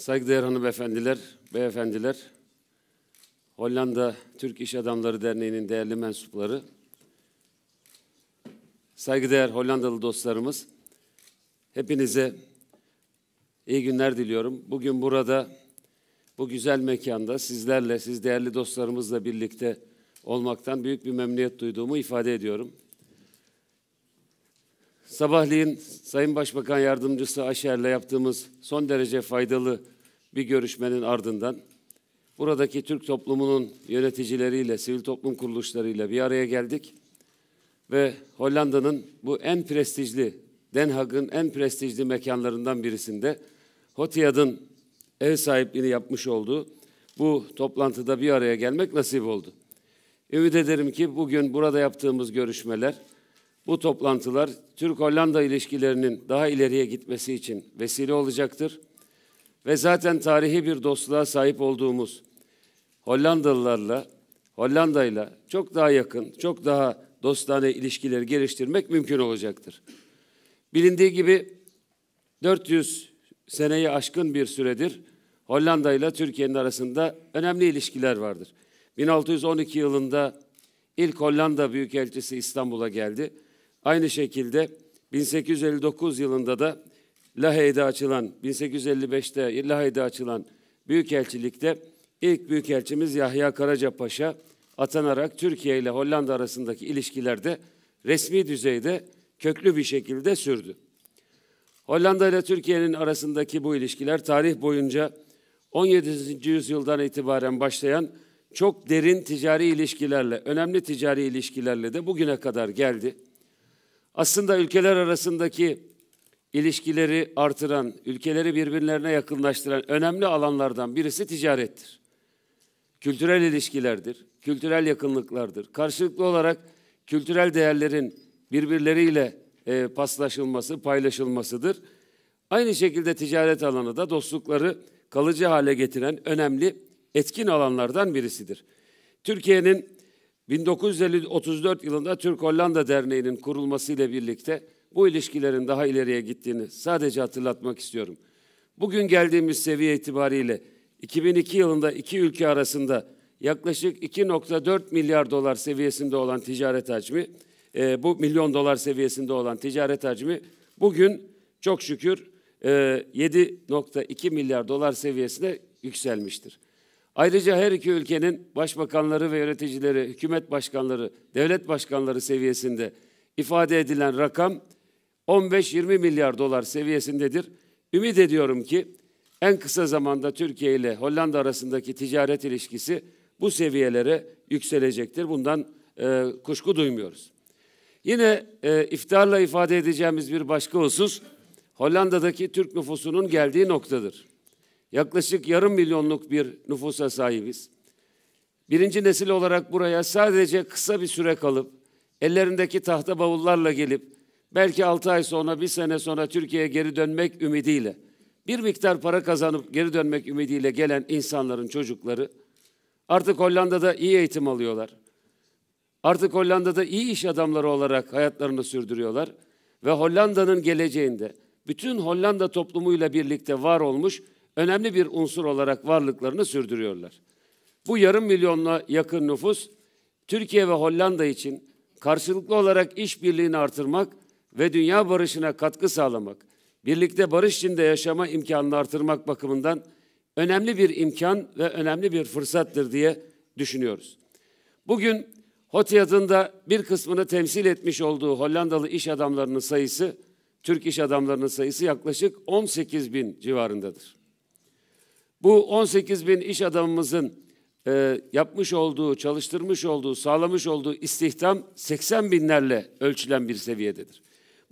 Saygıdeğer hanımefendiler, beyefendiler, Hollanda Türk İş Adamları Derneği'nin değerli mensupları, saygıdeğer Hollandalı dostlarımız, hepinize iyi günler diliyorum. Bugün burada, bu güzel mekanda sizlerle, siz değerli dostlarımızla birlikte olmaktan büyük bir memnuniyet duyduğumu ifade ediyorum. Sabahleyin Sayın Başbakan Yardımcısı Aşer'le yaptığımız son derece faydalı bir görüşmenin ardından buradaki Türk toplumunun yöneticileriyle, sivil toplum kuruluşlarıyla bir araya geldik ve Hollanda'nın bu en prestijli, Den Haag'ın en prestijli mekanlarından birisinde Hotiad'ın ev sahipliğini yapmış olduğu bu toplantıda bir araya gelmek nasip oldu. Ümit ederim ki bugün burada yaptığımız görüşmeler bu toplantılar Türk-Hollanda ilişkilerinin daha ileriye gitmesi için vesile olacaktır. Ve zaten tarihi bir dostluğa sahip olduğumuz Hollandalılarla, Hollanda'yla çok daha yakın, çok daha dostane ilişkileri geliştirmek mümkün olacaktır. Bilindiği gibi 400 seneyi aşkın bir süredir Hollanda ile Türkiye'nin arasında önemli ilişkiler vardır. 1612 yılında ilk Hollanda Büyükelçisi İstanbul'a geldi Aynı şekilde 1859 yılında da Lahey'de açılan, 1855'te Lahey'de açılan Büyükelçilik'te ilk Büyükelçimiz Yahya Karaca Paşa atanarak Türkiye ile Hollanda arasındaki ilişkilerde resmi düzeyde köklü bir şekilde sürdü. Hollanda ile Türkiye'nin arasındaki bu ilişkiler tarih boyunca 17. yüzyıldan itibaren başlayan çok derin ticari ilişkilerle, önemli ticari ilişkilerle de bugüne kadar geldi. Aslında ülkeler arasındaki ilişkileri artıran, ülkeleri birbirlerine yakınlaştıran önemli alanlardan birisi ticarettir. Kültürel ilişkilerdir, kültürel yakınlıklardır. Karşılıklı olarak kültürel değerlerin birbirleriyle e, paslaşılması, paylaşılmasıdır. Aynı şekilde ticaret alanı da dostlukları kalıcı hale getiren önemli etkin alanlardan birisidir. Türkiye'nin 1934 yılında Türk-Hollanda Derneği'nin kurulmasıyla birlikte bu ilişkilerin daha ileriye gittiğini sadece hatırlatmak istiyorum. Bugün geldiğimiz seviye itibariyle 2002 yılında iki ülke arasında yaklaşık 2.4 milyar dolar seviyesinde olan ticaret hacmi, e, bu milyon dolar seviyesinde olan ticaret hacmi bugün çok şükür e, 7.2 milyar dolar seviyesine yükselmiştir. Ayrıca her iki ülkenin başbakanları ve yöneticileri, hükümet başkanları, devlet başkanları seviyesinde ifade edilen rakam 15-20 milyar dolar seviyesindedir. Ümit ediyorum ki en kısa zamanda Türkiye ile Hollanda arasındaki ticaret ilişkisi bu seviyelere yükselecektir. Bundan e, kuşku duymuyoruz. Yine e, iftarla ifade edeceğimiz bir başka husus Hollanda'daki Türk nüfusunun geldiği noktadır. Yaklaşık yarım milyonluk bir nüfusa sahibiz. Birinci nesil olarak buraya sadece kısa bir süre kalıp, ellerindeki tahta bavullarla gelip, belki altı ay sonra, bir sene sonra Türkiye'ye geri dönmek ümidiyle, bir miktar para kazanıp geri dönmek ümidiyle gelen insanların çocukları, artık Hollanda'da iyi eğitim alıyorlar. Artık Hollanda'da iyi iş adamları olarak hayatlarını sürdürüyorlar ve Hollanda'nın geleceğinde bütün Hollanda toplumuyla birlikte var olmuş önemli bir unsur olarak varlıklarını sürdürüyorlar. Bu yarım milyonla yakın nüfus Türkiye ve Hollanda için karşılıklı olarak işbirliğini artırmak ve dünya barışına katkı sağlamak, birlikte barış içinde yaşama imkanını artırmak bakımından önemli bir imkan ve önemli bir fırsattır diye düşünüyoruz. Bugün HOTİAD'ın da bir kısmını temsil etmiş olduğu Hollandalı iş adamlarının sayısı, Türk iş adamlarının sayısı yaklaşık 18 bin civarındadır. Bu 18 bin iş adamımızın e, yapmış olduğu, çalıştırmış olduğu, sağlamış olduğu istihdam 80 binlerle ölçülen bir seviyededir.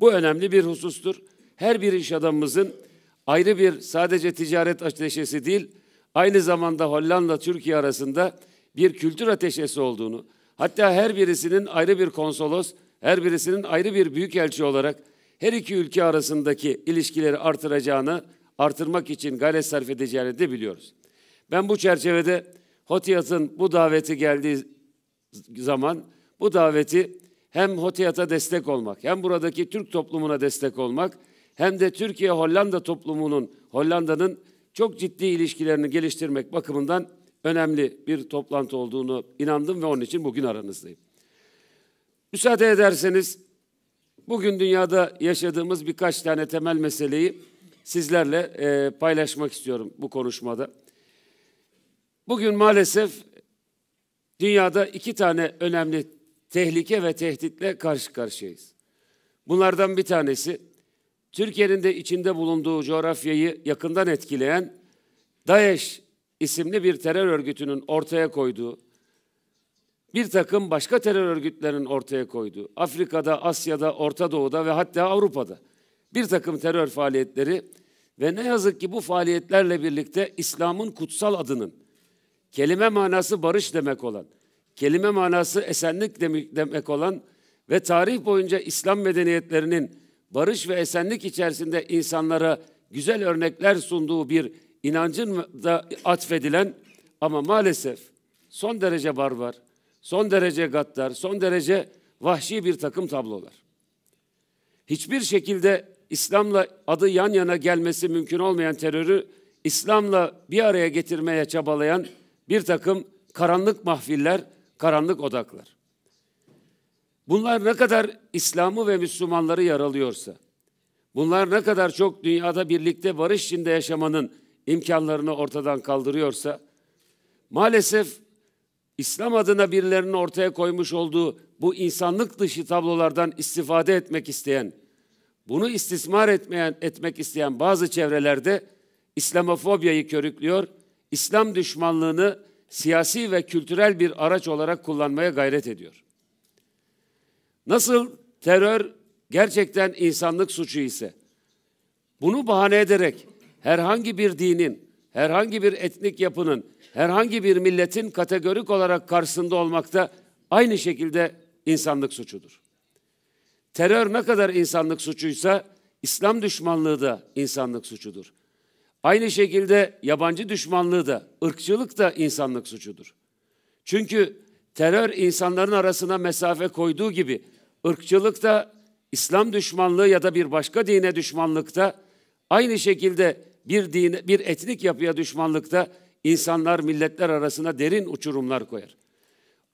Bu önemli bir husustur. Her bir iş adamımızın ayrı bir sadece ticaret ateşesi değil, aynı zamanda Hollanda Türkiye arasında bir kültür ateşesi olduğunu, hatta her birisinin ayrı bir konsolos, her birisinin ayrı bir büyükelçi olarak her iki ülke arasındaki ilişkileri artıracağını artırmak için gayret sarf edeceğini de biliyoruz. Ben bu çerçevede Hotiyat'ın bu daveti geldiği zaman bu daveti hem Hotiyat'a destek olmak, hem buradaki Türk toplumuna destek olmak, hem de Türkiye-Hollanda toplumunun, Hollanda'nın çok ciddi ilişkilerini geliştirmek bakımından önemli bir toplantı olduğunu inandım ve onun için bugün aranızdayım. Müsaade ederseniz bugün dünyada yaşadığımız birkaç tane temel meseleyi sizlerle e, paylaşmak istiyorum bu konuşmada. Bugün maalesef dünyada iki tane önemli tehlike ve tehditle karşı karşıyayız. Bunlardan bir tanesi Türkiye'nin de içinde bulunduğu coğrafyayı yakından etkileyen DAEŞ isimli bir terör örgütünün ortaya koyduğu, bir takım başka terör örgütlerinin ortaya koyduğu, Afrika'da, Asya'da, Orta Doğu'da ve hatta Avrupa'da bir takım terör faaliyetleri ve ne yazık ki bu faaliyetlerle birlikte İslam'ın kutsal adının, kelime manası barış demek olan, kelime manası esenlik demek olan ve tarih boyunca İslam medeniyetlerinin barış ve esenlik içerisinde insanlara güzel örnekler sunduğu bir inancın da atfedilen ama maalesef son derece barbar, son derece gaddar, son derece vahşi bir takım tablolar. Hiçbir şekilde İslam'la adı yan yana gelmesi mümkün olmayan terörü İslam'la bir araya getirmeye çabalayan bir takım karanlık mahfiller, karanlık odaklar. Bunlar ne kadar İslam'ı ve Müslümanları yaralıyorsa, bunlar ne kadar çok dünyada birlikte barış içinde yaşamanın imkanlarını ortadan kaldırıyorsa, maalesef İslam adına birilerinin ortaya koymuş olduğu bu insanlık dışı tablolardan istifade etmek isteyen, bunu istismar etmeyen, etmek isteyen bazı çevrelerde İslamofobyayı körüklüyor, İslam düşmanlığını siyasi ve kültürel bir araç olarak kullanmaya gayret ediyor. Nasıl terör gerçekten insanlık suçu ise, bunu bahane ederek herhangi bir dinin, herhangi bir etnik yapının, herhangi bir milletin kategorik olarak karşısında olmakta aynı şekilde insanlık suçudur. Terör ne kadar insanlık suçuysa İslam düşmanlığı da insanlık suçudur. Aynı şekilde yabancı düşmanlığı da, ırkçılık da insanlık suçudur. Çünkü terör insanların arasına mesafe koyduğu gibi ırkçılık da İslam düşmanlığı ya da bir başka dine düşmanlık da, aynı şekilde bir dine, bir etnik yapıya düşmanlık da, insanlar milletler arasına derin uçurumlar koyar.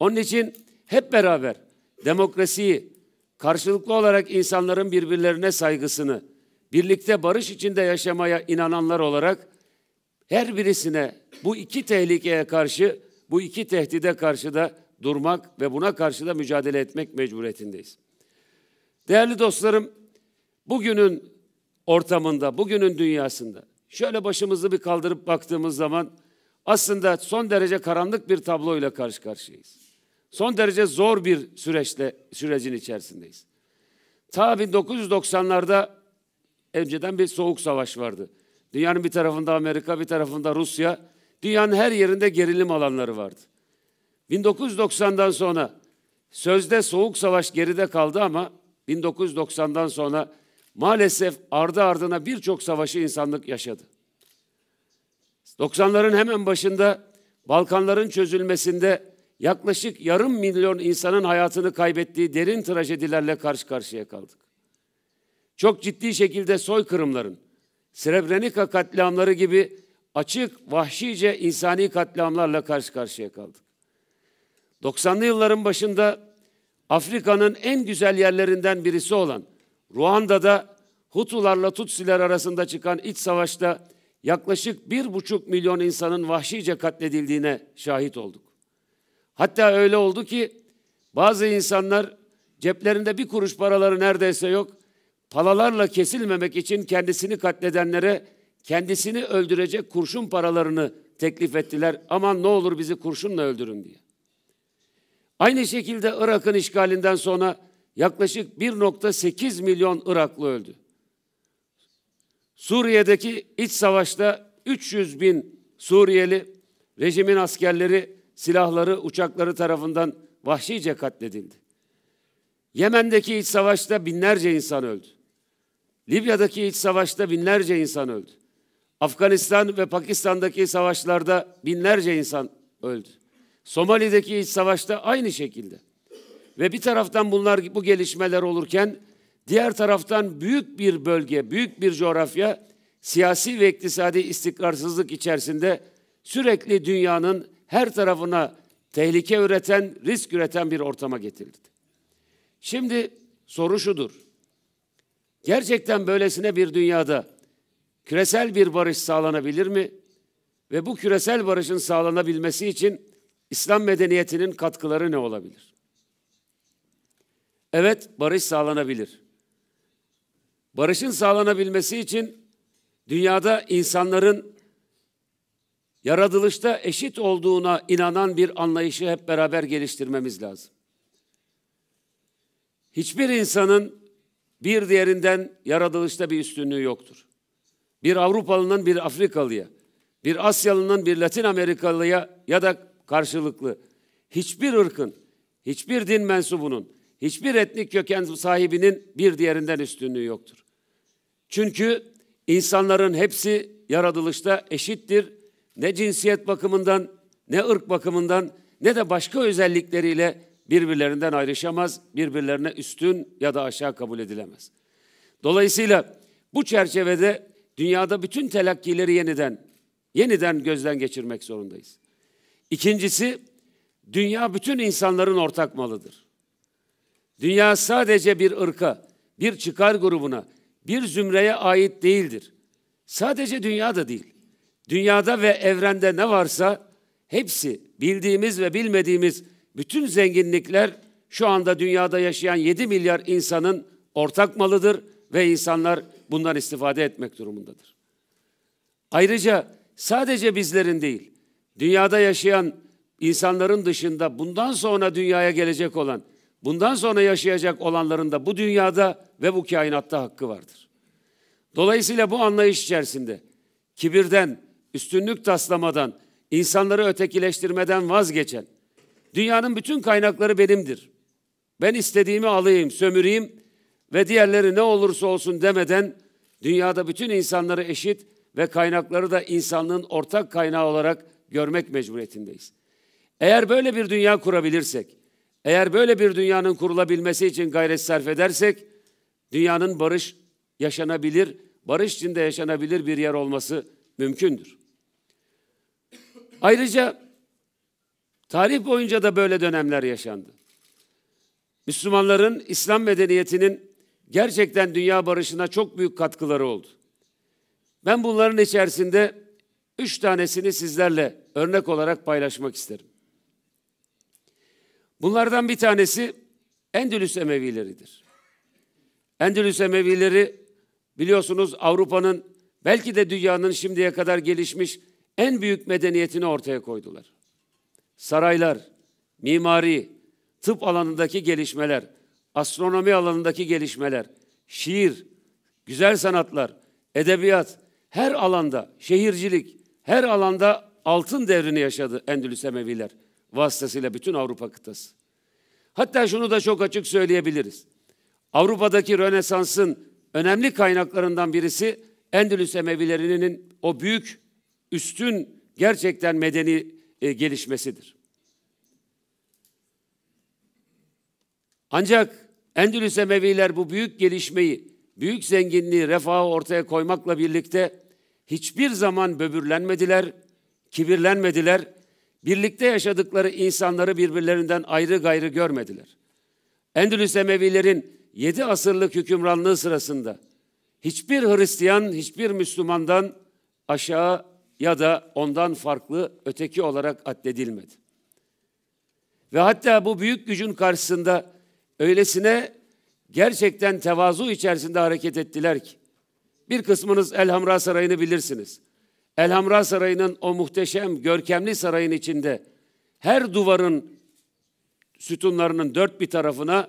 Onun için hep beraber demokrasiyi, karşılıklı olarak insanların birbirlerine saygısını, birlikte barış içinde yaşamaya inananlar olarak her birisine bu iki tehlikeye karşı, bu iki tehdide karşı da durmak ve buna karşı da mücadele etmek mecburiyetindeyiz. Değerli dostlarım, bugünün ortamında, bugünün dünyasında şöyle başımızı bir kaldırıp baktığımız zaman aslında son derece karanlık bir tabloyla karşı karşıyayız. Son derece zor bir süreçte sürecin içerisindeyiz. Ta 1990'larda önceden bir soğuk savaş vardı. Dünyanın bir tarafında Amerika, bir tarafında Rusya, dünyanın her yerinde gerilim alanları vardı. 1990'dan sonra sözde soğuk savaş geride kaldı ama 1990'dan sonra maalesef ardı ardına birçok savaşı insanlık yaşadı. 90'ların hemen başında Balkanların çözülmesinde yaklaşık yarım milyon insanın hayatını kaybettiği derin trajedilerle karşı karşıya kaldık. Çok ciddi şekilde soykırımların, Srebrenica katliamları gibi açık, vahşice insani katliamlarla karşı karşıya kaldık. 90'lı yılların başında Afrika'nın en güzel yerlerinden birisi olan Ruanda'da Hutularla Tutsiler arasında çıkan iç savaşta yaklaşık bir buçuk milyon insanın vahşice katledildiğine şahit olduk. Hatta öyle oldu ki bazı insanlar ceplerinde bir kuruş paraları neredeyse yok. Palalarla kesilmemek için kendisini katledenlere kendisini öldürecek kurşun paralarını teklif ettiler. Aman ne olur bizi kurşunla öldürün diye. Aynı şekilde Irak'ın işgalinden sonra yaklaşık 1.8 milyon Iraklı öldü. Suriye'deki iç savaşta 300 bin Suriyeli rejimin askerleri silahları, uçakları tarafından vahşice katledildi. Yemen'deki iç savaşta binlerce insan öldü. Libya'daki iç savaşta binlerce insan öldü. Afganistan ve Pakistan'daki savaşlarda binlerce insan öldü. Somali'deki iç savaşta aynı şekilde. Ve bir taraftan bunlar bu gelişmeler olurken diğer taraftan büyük bir bölge, büyük bir coğrafya siyasi ve iktisadi istikrarsızlık içerisinde sürekli dünyanın her tarafına tehlike üreten, risk üreten bir ortama getirdi. Şimdi soru şudur. Gerçekten böylesine bir dünyada küresel bir barış sağlanabilir mi? Ve bu küresel barışın sağlanabilmesi için İslam medeniyetinin katkıları ne olabilir? Evet, barış sağlanabilir. Barışın sağlanabilmesi için dünyada insanların yaratılışta eşit olduğuna inanan bir anlayışı hep beraber geliştirmemiz lazım. Hiçbir insanın bir diğerinden yaratılışta bir üstünlüğü yoktur. Bir Avrupalının bir Afrikalıya, bir Asyalının bir Latin Amerikalıya ya da karşılıklı hiçbir ırkın, hiçbir din mensubunun, hiçbir etnik köken sahibinin bir diğerinden üstünlüğü yoktur. Çünkü insanların hepsi yaratılışta eşittir ne cinsiyet bakımından, ne ırk bakımından, ne de başka özellikleriyle birbirlerinden ayrışamaz, birbirlerine üstün ya da aşağı kabul edilemez. Dolayısıyla bu çerçevede dünyada bütün telakkileri yeniden, yeniden gözden geçirmek zorundayız. İkincisi, dünya bütün insanların ortak malıdır. Dünya sadece bir ırka, bir çıkar grubuna, bir zümreye ait değildir. Sadece dünya da değil. Dünyada ve evrende ne varsa hepsi bildiğimiz ve bilmediğimiz bütün zenginlikler şu anda dünyada yaşayan 7 milyar insanın ortak malıdır ve insanlar bundan istifade etmek durumundadır. Ayrıca sadece bizlerin değil, dünyada yaşayan insanların dışında bundan sonra dünyaya gelecek olan, bundan sonra yaşayacak olanların da bu dünyada ve bu kainatta hakkı vardır. Dolayısıyla bu anlayış içerisinde kibirden, üstünlük taslamadan, insanları ötekileştirmeden vazgeçen, dünyanın bütün kaynakları benimdir. Ben istediğimi alayım, sömüreyim ve diğerleri ne olursa olsun demeden dünyada bütün insanları eşit ve kaynakları da insanlığın ortak kaynağı olarak görmek mecburiyetindeyiz. Eğer böyle bir dünya kurabilirsek, eğer böyle bir dünyanın kurulabilmesi için gayret sarf edersek, dünyanın barış, yaşanabilir, barış içinde yaşanabilir bir yer olması mümkündür. Ayrıca tarih boyunca da böyle dönemler yaşandı. Müslümanların İslam medeniyetinin gerçekten dünya barışına çok büyük katkıları oldu. Ben bunların içerisinde üç tanesini sizlerle örnek olarak paylaşmak isterim. Bunlardan bir tanesi Endülüs Emevileridir. Endülüs Emevileri biliyorsunuz Avrupa'nın belki de dünyanın şimdiye kadar gelişmiş en büyük medeniyetini ortaya koydular. Saraylar, mimari, tıp alanındaki gelişmeler, astronomi alanındaki gelişmeler, şiir, güzel sanatlar, edebiyat, her alanda, şehircilik, her alanda altın devrini yaşadı Endülüs Emeviler vasıtasıyla bütün Avrupa kıtası. Hatta şunu da çok açık söyleyebiliriz. Avrupa'daki Rönesans'ın önemli kaynaklarından birisi Endülüs Emevilerinin o büyük üstün gerçekten medeni e, gelişmesidir. Ancak Endülüs Emeviler bu büyük gelişmeyi, büyük zenginliği, refahı ortaya koymakla birlikte hiçbir zaman böbürlenmediler, kibirlenmediler, birlikte yaşadıkları insanları birbirlerinden ayrı gayrı görmediler. Endülüs Emevilerin yedi asırlık hükümranlığı sırasında hiçbir Hristiyan, hiçbir Müslümandan aşağı ya da ondan farklı öteki olarak addedilmedi. Ve hatta bu büyük gücün karşısında öylesine gerçekten tevazu içerisinde hareket ettiler ki bir kısmınız Elhamra Sarayı'nı bilirsiniz. Elhamra Sarayı'nın o muhteşem, görkemli sarayın içinde her duvarın sütunlarının dört bir tarafına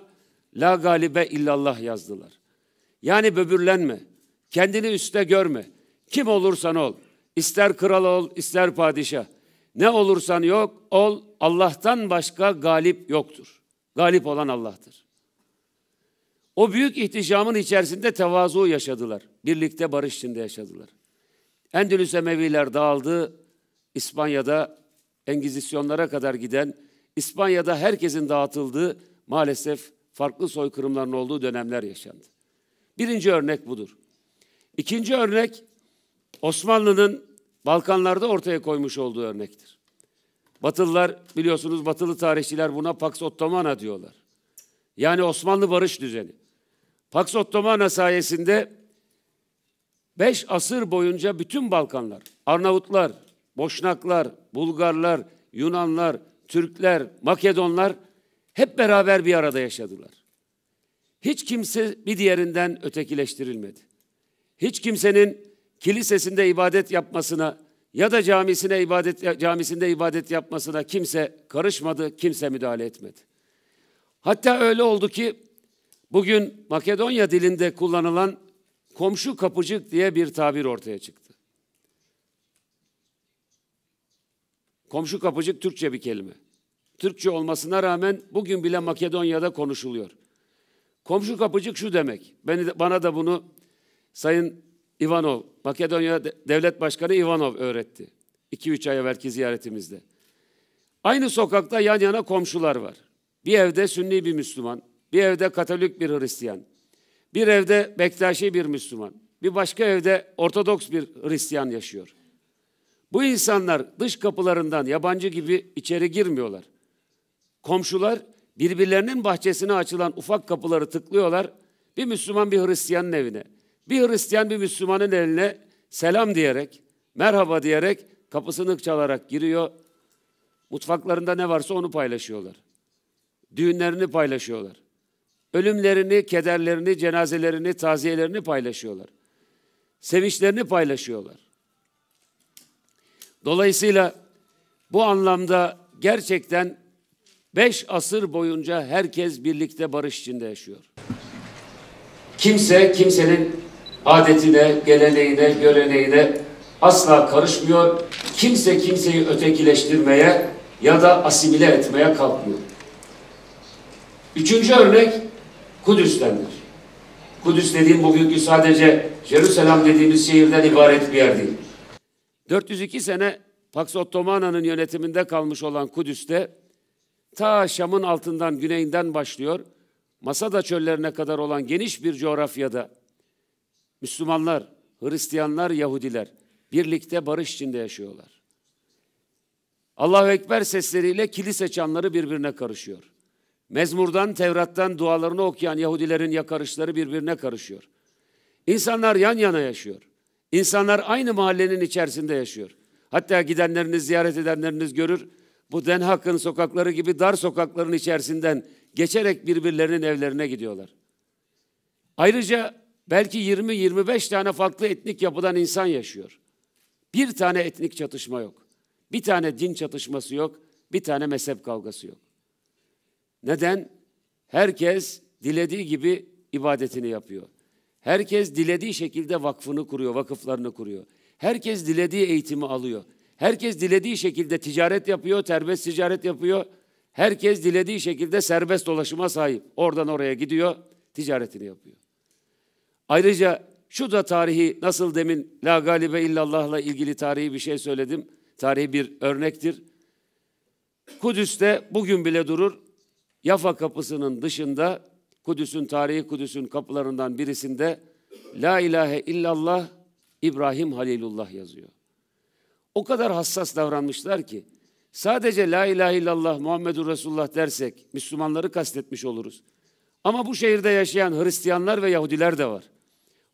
La galibe illallah yazdılar. Yani böbürlenme, kendini üste görme, kim olursan ol. İster kral ol, ister padişah. Ne olursan yok, ol. Allah'tan başka galip yoktur. Galip olan Allah'tır. O büyük ihtişamın içerisinde tevazu yaşadılar. Birlikte barış içinde yaşadılar. Endülüs Emeviler dağıldı. İspanya'da Engizisyonlara kadar giden, İspanya'da herkesin dağıtıldığı maalesef farklı soykırımların olduğu dönemler yaşandı. Birinci örnek budur. İkinci örnek Osmanlı'nın Balkanlarda ortaya koymuş olduğu örnektir. Batılılar biliyorsunuz batılı tarihçiler buna Pax Ottomana diyorlar. Yani Osmanlı barış düzeni. Pax Ottomana sayesinde beş asır boyunca bütün Balkanlar, Arnavutlar, Boşnaklar, Bulgarlar, Yunanlar, Türkler, Makedonlar hep beraber bir arada yaşadılar. Hiç kimse bir diğerinden ötekileştirilmedi. Hiç kimsenin kilisesinde ibadet yapmasına ya da camisine ibadet camisinde ibadet yapmasına kimse karışmadı, kimse müdahale etmedi. Hatta öyle oldu ki bugün Makedonya dilinde kullanılan komşu kapıcık diye bir tabir ortaya çıktı. Komşu kapıcık Türkçe bir kelime. Türkçe olmasına rağmen bugün bile Makedonya'da konuşuluyor. Komşu kapıcık şu demek. Beni bana da bunu Sayın Ivanov, Makedonya Devlet Başkanı Ivanov öğretti. 2-3 ay evvelki ziyaretimizde. Aynı sokakta yan yana komşular var. Bir evde Sünni bir Müslüman, bir evde Katolik bir Hristiyan, bir evde Bektaşi bir Müslüman, bir başka evde Ortodoks bir Hristiyan yaşıyor. Bu insanlar dış kapılarından yabancı gibi içeri girmiyorlar. Komşular birbirlerinin bahçesine açılan ufak kapıları tıklıyorlar. Bir Müslüman bir Hristiyanın evine, bir Hristiyan bir Müslümanın eline selam diyerek, merhaba diyerek, kapısını çalarak giriyor. Mutfaklarında ne varsa onu paylaşıyorlar. Düğünlerini paylaşıyorlar. Ölümlerini, kederlerini, cenazelerini, taziyelerini paylaşıyorlar. Sevinçlerini paylaşıyorlar. Dolayısıyla bu anlamda gerçekten beş asır boyunca herkes birlikte barış içinde yaşıyor. Kimse kimsenin adetine, geleneğine, göreneğine asla karışmıyor. Kimse kimseyi ötekileştirmeye ya da asimile etmeye kalkmıyor. Üçüncü örnek Kudüs'tendir. Kudüs dediğim bugünkü sadece Jerusalem dediğimiz şehirden ibaret bir yer değil. 402 sene Pax Ottomana'nın yönetiminde kalmış olan Kudüs'te ta Şam'ın altından güneyinden başlıyor. Masada çöllerine kadar olan geniş bir coğrafyada Müslümanlar, Hristiyanlar, Yahudiler birlikte barış içinde yaşıyorlar. Allahu Ekber sesleriyle kilise çanları birbirine karışıyor. Mezmurdan, Tevrat'tan dualarını okuyan Yahudilerin yakarışları birbirine karışıyor. İnsanlar yan yana yaşıyor. İnsanlar aynı mahallenin içerisinde yaşıyor. Hatta gidenleriniz, ziyaret edenleriniz görür. Bu Den Hakk'ın sokakları gibi dar sokakların içerisinden geçerek birbirlerinin evlerine gidiyorlar. Ayrıca Belki 20-25 tane farklı etnik yapıdan insan yaşıyor. Bir tane etnik çatışma yok. Bir tane din çatışması yok. Bir tane mezhep kavgası yok. Neden? Herkes dilediği gibi ibadetini yapıyor. Herkes dilediği şekilde vakfını kuruyor, vakıflarını kuruyor. Herkes dilediği eğitimi alıyor. Herkes dilediği şekilde ticaret yapıyor, terbest ticaret yapıyor. Herkes dilediği şekilde serbest dolaşıma sahip. Oradan oraya gidiyor, ticaretini yapıyor. Ayrıca şu da tarihi nasıl demin La Galibe illallah'la ilgili tarihi bir şey söyledim. Tarihi bir örnektir. Kudüs'te bugün bile durur. Yafa kapısının dışında Kudüs'ün tarihi Kudüs'ün kapılarından birisinde La ilahe illallah İbrahim Halilullah yazıyor. O kadar hassas davranmışlar ki sadece La ilahe illallah Muhammedur Resulullah dersek Müslümanları kastetmiş oluruz. Ama bu şehirde yaşayan Hristiyanlar ve Yahudiler de var.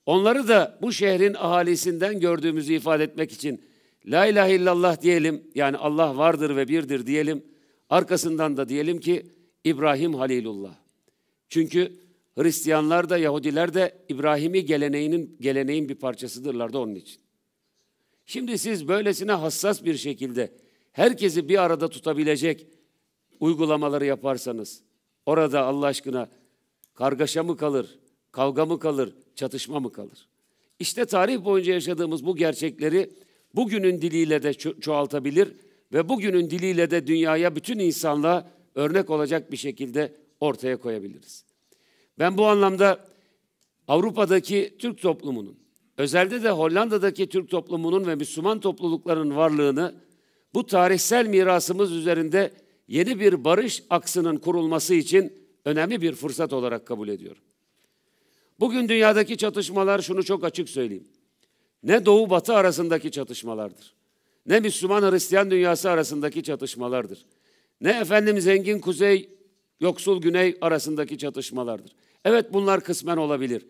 Onları da bu şehrin ahalisinden gördüğümüzü ifade etmek için La ilahe illallah diyelim. Yani Allah vardır ve birdir diyelim. Arkasından da diyelim ki İbrahim Halilullah. Çünkü Hristiyanlar da Yahudiler de İbrahim'i geleneğinin geleneğin bir parçasıdırlar da onun için. Şimdi siz böylesine hassas bir şekilde herkesi bir arada tutabilecek uygulamaları yaparsanız orada Allah aşkına kargaşa mı kalır, Kavga mı kalır, çatışma mı kalır? İşte tarih boyunca yaşadığımız bu gerçekleri bugünün diliyle de ço- çoğaltabilir ve bugünün diliyle de dünyaya bütün insanlığa örnek olacak bir şekilde ortaya koyabiliriz. Ben bu anlamda Avrupa'daki Türk toplumunun, özellikle de Hollanda'daki Türk toplumunun ve Müslüman toplulukların varlığını bu tarihsel mirasımız üzerinde yeni bir barış aksının kurulması için önemli bir fırsat olarak kabul ediyorum. Bugün dünyadaki çatışmalar şunu çok açık söyleyeyim. Ne doğu batı arasındaki çatışmalardır. Ne Müslüman Hristiyan dünyası arasındaki çatışmalardır. Ne efendim zengin kuzey, yoksul güney arasındaki çatışmalardır. Evet bunlar kısmen olabilir.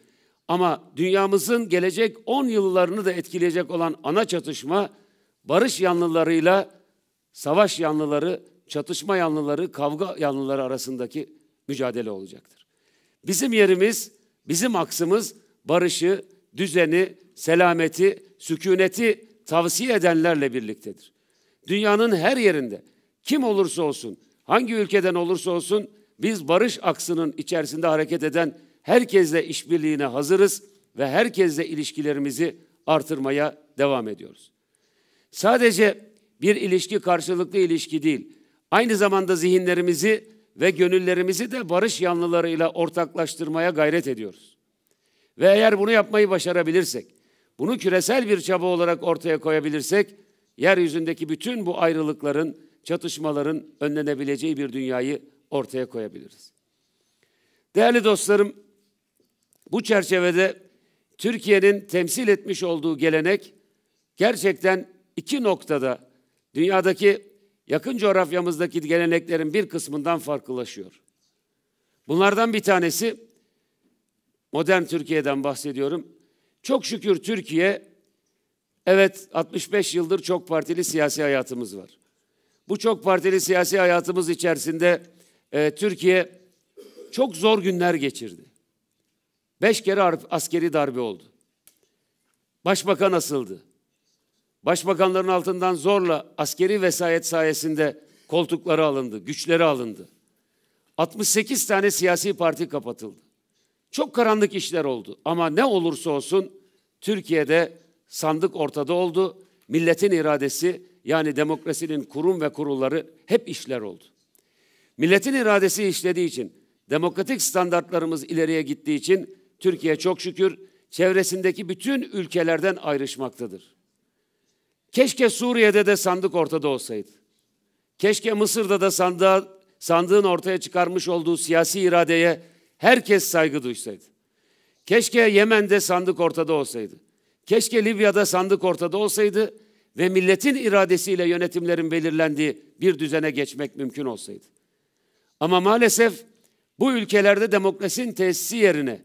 Ama dünyamızın gelecek 10 yıllarını da etkileyecek olan ana çatışma barış yanlılarıyla savaş yanlıları, çatışma yanlıları, kavga yanlıları arasındaki mücadele olacaktır. Bizim yerimiz Bizim aksımız barışı, düzeni, selameti, sükuneti tavsiye edenlerle birliktedir. Dünyanın her yerinde kim olursa olsun, hangi ülkeden olursa olsun biz barış aksının içerisinde hareket eden herkesle işbirliğine hazırız ve herkesle ilişkilerimizi artırmaya devam ediyoruz. Sadece bir ilişki karşılıklı ilişki değil, aynı zamanda zihinlerimizi ve gönüllerimizi de barış yanlılarıyla ortaklaştırmaya gayret ediyoruz. Ve eğer bunu yapmayı başarabilirsek, bunu küresel bir çaba olarak ortaya koyabilirsek, yeryüzündeki bütün bu ayrılıkların, çatışmaların önlenebileceği bir dünyayı ortaya koyabiliriz. Değerli dostlarım, bu çerçevede Türkiye'nin temsil etmiş olduğu gelenek gerçekten iki noktada dünyadaki yakın coğrafyamızdaki geleneklerin bir kısmından farklılaşıyor. Bunlardan bir tanesi modern Türkiye'den bahsediyorum. Çok şükür Türkiye evet 65 yıldır çok partili siyasi hayatımız var. Bu çok partili siyasi hayatımız içerisinde e, Türkiye çok zor günler geçirdi. Beş kere askeri darbe oldu. Başbakan asıldı. Başbakanların altından zorla askeri vesayet sayesinde koltukları alındı, güçleri alındı. 68 tane siyasi parti kapatıldı. Çok karanlık işler oldu ama ne olursa olsun Türkiye'de sandık ortada oldu. Milletin iradesi yani demokrasinin kurum ve kurulları hep işler oldu. Milletin iradesi işlediği için, demokratik standartlarımız ileriye gittiği için Türkiye çok şükür çevresindeki bütün ülkelerden ayrışmaktadır. Keşke Suriye'de de sandık ortada olsaydı. Keşke Mısır'da da sandığa, sandığın ortaya çıkarmış olduğu siyasi iradeye herkes saygı duysaydı. Keşke Yemen'de sandık ortada olsaydı. Keşke Libya'da sandık ortada olsaydı ve milletin iradesiyle yönetimlerin belirlendiği bir düzene geçmek mümkün olsaydı. Ama maalesef bu ülkelerde demokrasinin tesisi yerine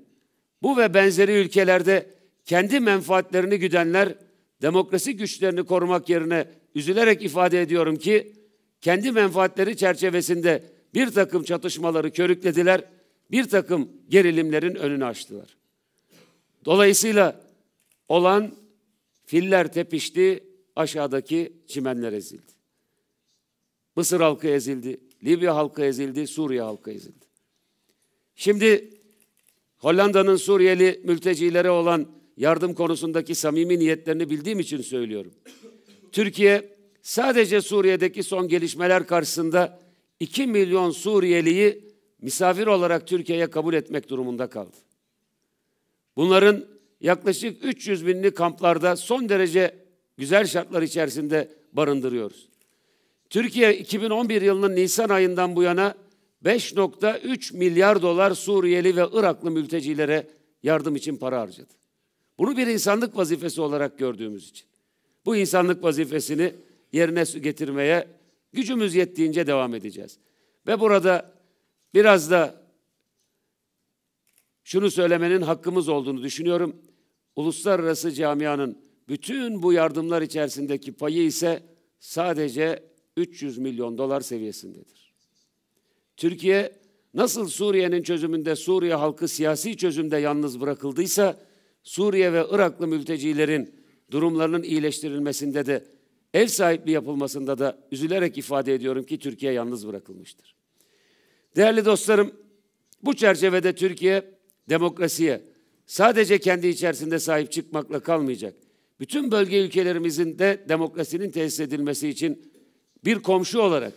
bu ve benzeri ülkelerde kendi menfaatlerini güdenler demokrasi güçlerini korumak yerine üzülerek ifade ediyorum ki kendi menfaatleri çerçevesinde bir takım çatışmaları körüklediler, bir takım gerilimlerin önünü açtılar. Dolayısıyla olan filler tepişti, aşağıdaki çimenler ezildi. Mısır halkı ezildi, Libya halkı ezildi, Suriye halkı ezildi. Şimdi Hollanda'nın Suriyeli mültecilere olan yardım konusundaki samimi niyetlerini bildiğim için söylüyorum. Türkiye sadece Suriye'deki son gelişmeler karşısında 2 milyon Suriyeliyi misafir olarak Türkiye'ye kabul etmek durumunda kaldı. Bunların yaklaşık 300 binini kamplarda son derece güzel şartlar içerisinde barındırıyoruz. Türkiye 2011 yılının Nisan ayından bu yana 5.3 milyar dolar Suriyeli ve Iraklı mültecilere yardım için para harcadı. Bunu bir insanlık vazifesi olarak gördüğümüz için. Bu insanlık vazifesini yerine getirmeye gücümüz yettiğince devam edeceğiz. Ve burada biraz da şunu söylemenin hakkımız olduğunu düşünüyorum. Uluslararası camianın bütün bu yardımlar içerisindeki payı ise sadece 300 milyon dolar seviyesindedir. Türkiye nasıl Suriye'nin çözümünde Suriye halkı siyasi çözümde yalnız bırakıldıysa Suriye ve Iraklı mültecilerin durumlarının iyileştirilmesinde de ev sahipliği yapılmasında da üzülerek ifade ediyorum ki Türkiye yalnız bırakılmıştır. Değerli dostlarım, bu çerçevede Türkiye demokrasiye sadece kendi içerisinde sahip çıkmakla kalmayacak. Bütün bölge ülkelerimizin de demokrasinin tesis edilmesi için bir komşu olarak,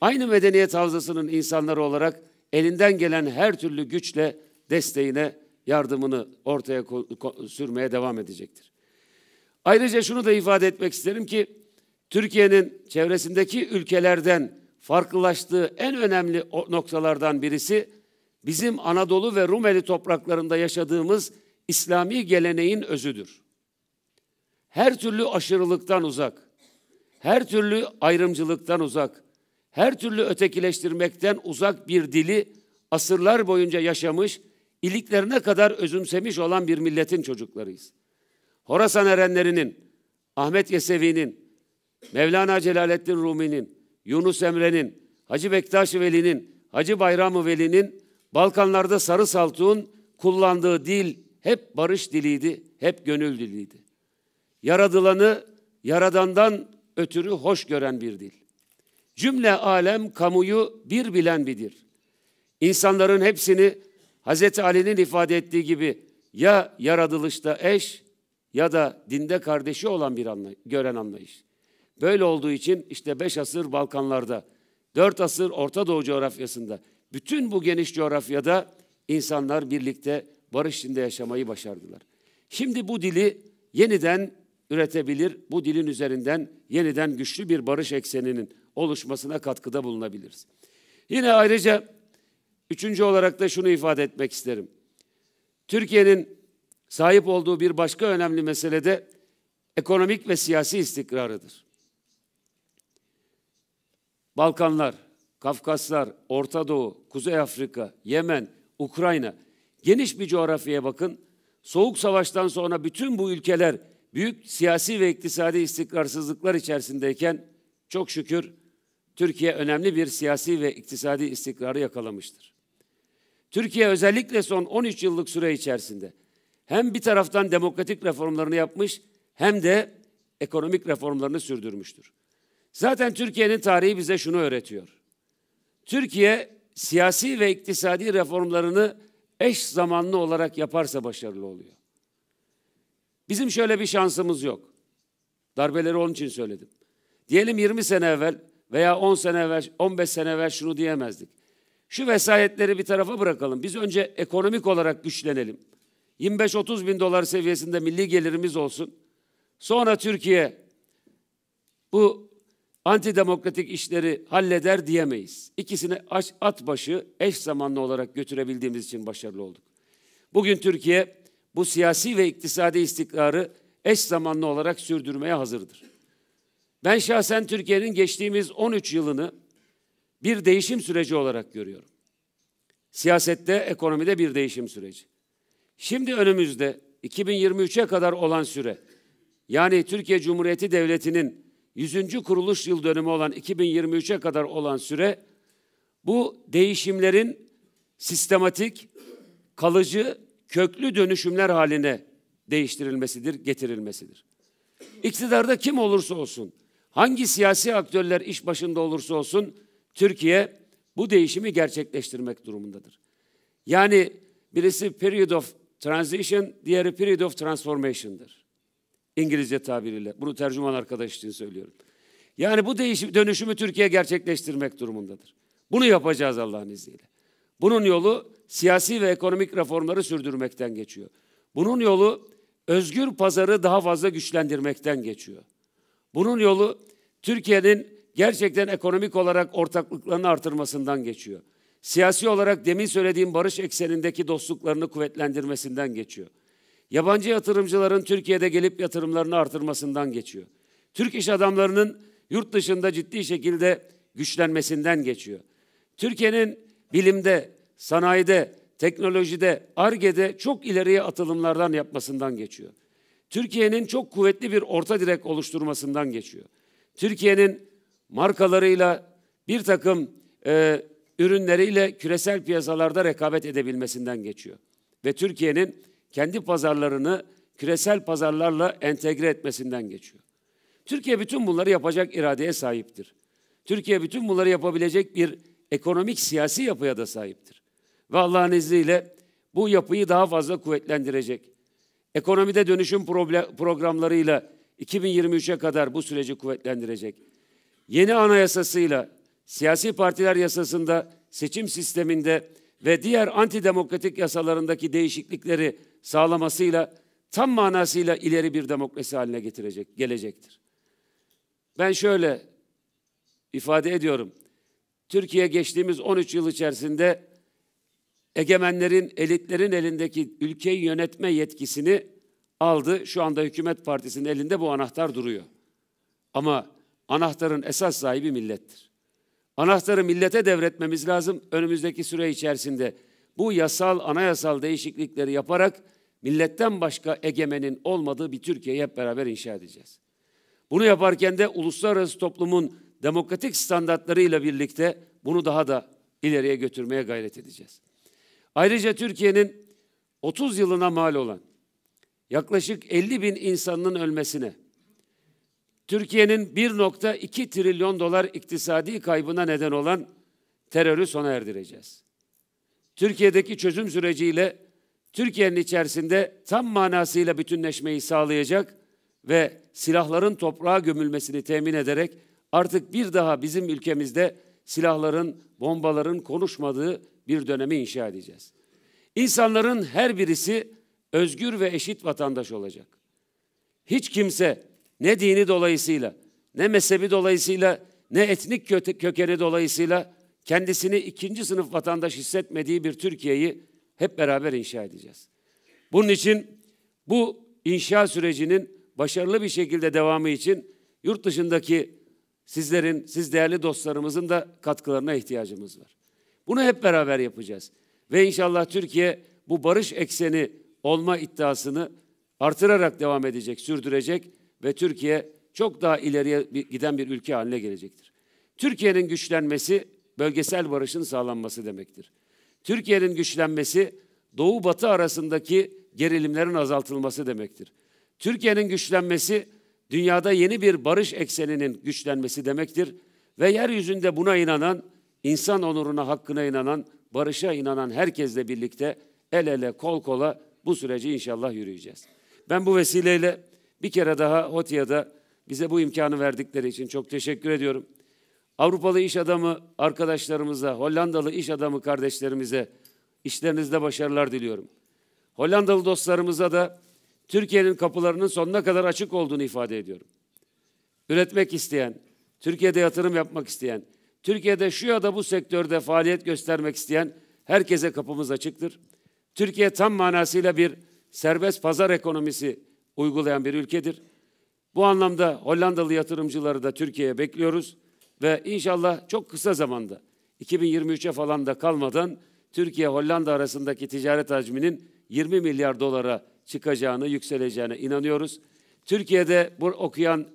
aynı medeniyet havzasının insanları olarak elinden gelen her türlü güçle desteğine yardımını ortaya sürmeye devam edecektir. Ayrıca şunu da ifade etmek isterim ki Türkiye'nin çevresindeki ülkelerden farklılaştığı en önemli noktalardan birisi bizim Anadolu ve Rumeli topraklarında yaşadığımız İslami geleneğin özüdür. Her türlü aşırılıktan uzak, her türlü ayrımcılıktan uzak, her türlü ötekileştirmekten uzak bir dili asırlar boyunca yaşamış iliklerine kadar özümsemiş olan bir milletin çocuklarıyız. Horasan erenlerinin, Ahmet Yesevi'nin, Mevlana Celaleddin Rumi'nin, Yunus Emre'nin, Hacı Bektaş Veli'nin, Hacı Bayramı Veli'nin, Balkanlarda Sarı Saltuğ'un kullandığı dil hep barış diliydi, hep gönül diliydi. Yaradılanı yaradandan ötürü hoş gören bir dil. Cümle alem kamuyu bir bilen bilir. İnsanların hepsini Hz. Ali'nin ifade ettiği gibi ya yaratılışta eş ya da dinde kardeşi olan bir anlay gören anlayış. Böyle olduğu için işte beş asır Balkanlarda, dört asır Orta Doğu coğrafyasında, bütün bu geniş coğrafyada insanlar birlikte barış içinde yaşamayı başardılar. Şimdi bu dili yeniden üretebilir, bu dilin üzerinden yeniden güçlü bir barış ekseninin oluşmasına katkıda bulunabiliriz. Yine ayrıca Üçüncü olarak da şunu ifade etmek isterim. Türkiye'nin sahip olduğu bir başka önemli mesele de ekonomik ve siyasi istikrarıdır. Balkanlar, Kafkaslar, Orta Doğu, Kuzey Afrika, Yemen, Ukrayna geniş bir coğrafyaya bakın. Soğuk savaştan sonra bütün bu ülkeler büyük siyasi ve iktisadi istikrarsızlıklar içerisindeyken çok şükür Türkiye önemli bir siyasi ve iktisadi istikrarı yakalamıştır. Türkiye özellikle son 13 yıllık süre içerisinde hem bir taraftan demokratik reformlarını yapmış hem de ekonomik reformlarını sürdürmüştür. Zaten Türkiye'nin tarihi bize şunu öğretiyor. Türkiye siyasi ve iktisadi reformlarını eş zamanlı olarak yaparsa başarılı oluyor. Bizim şöyle bir şansımız yok. Darbeleri onun için söyledim. Diyelim 20 sene evvel veya 10 sene evvel, 15 sene evvel şunu diyemezdik. Şu vesayetleri bir tarafa bırakalım. Biz önce ekonomik olarak güçlenelim. 25-30 bin dolar seviyesinde milli gelirimiz olsun. Sonra Türkiye bu antidemokratik işleri halleder diyemeyiz. İkisini at başı eş zamanlı olarak götürebildiğimiz için başarılı olduk. Bugün Türkiye bu siyasi ve iktisadi istikrarı eş zamanlı olarak sürdürmeye hazırdır. Ben şahsen Türkiye'nin geçtiğimiz 13 yılını bir değişim süreci olarak görüyorum. Siyasette, ekonomide bir değişim süreci. Şimdi önümüzde 2023'e kadar olan süre, yani Türkiye Cumhuriyeti Devleti'nin 100. kuruluş yıl dönümü olan 2023'e kadar olan süre, bu değişimlerin sistematik, kalıcı, köklü dönüşümler haline değiştirilmesidir, getirilmesidir. İktidarda kim olursa olsun, hangi siyasi aktörler iş başında olursa olsun, Türkiye bu değişimi gerçekleştirmek durumundadır. Yani birisi period of transition, diğeri period of transformation'dır. İngilizce tabiriyle. Bunu tercüman arkadaş için söylüyorum. Yani bu değişim, dönüşümü Türkiye gerçekleştirmek durumundadır. Bunu yapacağız Allah'ın izniyle. Bunun yolu siyasi ve ekonomik reformları sürdürmekten geçiyor. Bunun yolu özgür pazarı daha fazla güçlendirmekten geçiyor. Bunun yolu Türkiye'nin gerçekten ekonomik olarak ortaklıklarını artırmasından geçiyor. Siyasi olarak demin söylediğim barış eksenindeki dostluklarını kuvvetlendirmesinden geçiyor. Yabancı yatırımcıların Türkiye'de gelip yatırımlarını artırmasından geçiyor. Türk iş adamlarının yurt dışında ciddi şekilde güçlenmesinden geçiyor. Türkiye'nin bilimde, sanayide, teknolojide, ARGE'de çok ileriye atılımlardan yapmasından geçiyor. Türkiye'nin çok kuvvetli bir orta direk oluşturmasından geçiyor. Türkiye'nin markalarıyla, bir takım e, ürünleriyle küresel piyasalarda rekabet edebilmesinden geçiyor. Ve Türkiye'nin kendi pazarlarını küresel pazarlarla entegre etmesinden geçiyor. Türkiye bütün bunları yapacak iradeye sahiptir. Türkiye bütün bunları yapabilecek bir ekonomik siyasi yapıya da sahiptir. Ve Allah'ın izniyle bu yapıyı daha fazla kuvvetlendirecek. Ekonomide dönüşüm programlarıyla 2023'e kadar bu süreci kuvvetlendirecek yeni anayasasıyla, siyasi partiler yasasında, seçim sisteminde ve diğer antidemokratik yasalarındaki değişiklikleri sağlamasıyla tam manasıyla ileri bir demokrasi haline getirecek, gelecektir. Ben şöyle ifade ediyorum. Türkiye geçtiğimiz 13 yıl içerisinde egemenlerin, elitlerin elindeki ülkeyi yönetme yetkisini aldı. Şu anda hükümet partisinin elinde bu anahtar duruyor. Ama Anahtarın esas sahibi millettir. Anahtarı millete devretmemiz lazım önümüzdeki süre içerisinde. Bu yasal, anayasal değişiklikleri yaparak milletten başka egemenin olmadığı bir Türkiye'yi hep beraber inşa edeceğiz. Bunu yaparken de uluslararası toplumun demokratik standartlarıyla birlikte bunu daha da ileriye götürmeye gayret edeceğiz. Ayrıca Türkiye'nin 30 yılına mal olan yaklaşık 50 bin insanının ölmesine, Türkiye'nin 1.2 trilyon dolar iktisadi kaybına neden olan terörü sona erdireceğiz. Türkiye'deki çözüm süreciyle Türkiye'nin içerisinde tam manasıyla bütünleşmeyi sağlayacak ve silahların toprağa gömülmesini temin ederek artık bir daha bizim ülkemizde silahların, bombaların konuşmadığı bir dönemi inşa edeceğiz. İnsanların her birisi özgür ve eşit vatandaş olacak. Hiç kimse ne dini dolayısıyla, ne mezhebi dolayısıyla, ne etnik kökeni dolayısıyla kendisini ikinci sınıf vatandaş hissetmediği bir Türkiye'yi hep beraber inşa edeceğiz. Bunun için bu inşa sürecinin başarılı bir şekilde devamı için yurt dışındaki sizlerin, siz değerli dostlarımızın da katkılarına ihtiyacımız var. Bunu hep beraber yapacağız. Ve inşallah Türkiye bu barış ekseni olma iddiasını artırarak devam edecek, sürdürecek ve Türkiye çok daha ileriye giden bir ülke haline gelecektir. Türkiye'nin güçlenmesi bölgesel barışın sağlanması demektir. Türkiye'nin güçlenmesi doğu batı arasındaki gerilimlerin azaltılması demektir. Türkiye'nin güçlenmesi dünyada yeni bir barış ekseninin güçlenmesi demektir ve yeryüzünde buna inanan, insan onuruna, hakkına inanan, barışa inanan herkesle birlikte el ele, kol kola bu süreci inşallah yürüyeceğiz. Ben bu vesileyle bir kere daha Hotia'da bize bu imkanı verdikleri için çok teşekkür ediyorum. Avrupalı iş adamı arkadaşlarımıza, Hollandalı iş adamı kardeşlerimize işlerinizde başarılar diliyorum. Hollandalı dostlarımıza da Türkiye'nin kapılarının sonuna kadar açık olduğunu ifade ediyorum. Üretmek isteyen, Türkiye'de yatırım yapmak isteyen, Türkiye'de şu ya da bu sektörde faaliyet göstermek isteyen herkese kapımız açıktır. Türkiye tam manasıyla bir serbest pazar ekonomisi uygulayan bir ülkedir. Bu anlamda Hollandalı yatırımcıları da Türkiye'ye bekliyoruz ve inşallah çok kısa zamanda 2023'e falan da kalmadan Türkiye Hollanda arasındaki ticaret hacminin 20 milyar dolara çıkacağını, yükseleceğine inanıyoruz. Türkiye'de bu okuyan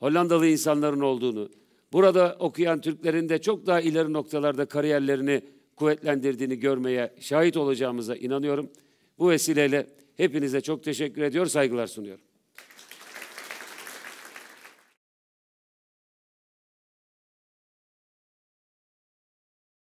Hollandalı insanların olduğunu, burada okuyan Türklerin de çok daha ileri noktalarda kariyerlerini kuvvetlendirdiğini görmeye şahit olacağımıza inanıyorum. Bu vesileyle Hepinize çok teşekkür ediyor, saygılar sunuyorum.